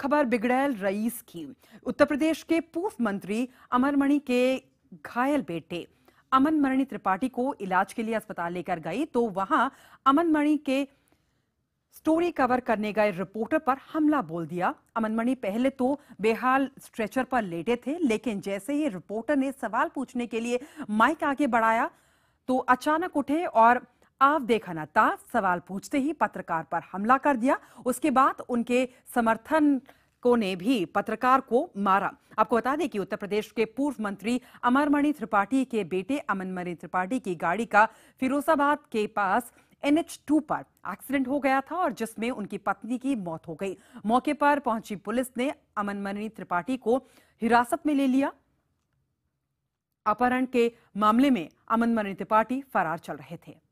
खबर बिगड़ैल रईस की उत्तर प्रदेश के पूर्व मंत्री अमर मणि के घायल बेटे अमन मणि त्रिपाठी को इलाज के लिए अस्पताल लेकर गई तो वहां अमन मणि के स्टोरी कवर करने गए रिपोर्टर पर हमला बोल दिया अमन मणि पहले तो बेहाल स्ट्रेचर पर लेटे थे लेकिन जैसे ही रिपोर्टर ने सवाल पूछने के लिए माइक आगे बढ़ाया तो अचानक उठे और देखा ना था सवाल पूछते ही पत्रकार पर हमला कर दिया उसके बाद उनके समर्थन को ने भी पत्रकार को मारा आपको बता दें कि उत्तर प्रदेश के पूर्व मंत्री अमरमणि त्रिपाठी के बेटे अमनमणि त्रिपाठी की गाड़ी का फिरोजाबाद के पास एनएच टू पर एक्सीडेंट हो गया था और जिसमें उनकी पत्नी की मौत हो गई मौके पर पहुंची पुलिस ने अमनमणि त्रिपाठी को हिरासत में ले लिया अपहरण के मामले में अमनमणि त्रिपाठी फरार चल रहे थे